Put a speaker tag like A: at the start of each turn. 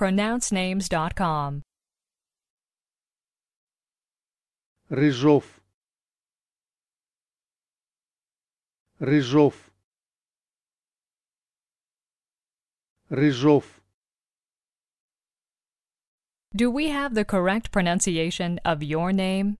A: pronouncenames.com.
B: Рыжов Рыжов Рыжов
A: Do we have the correct pronunciation of your name?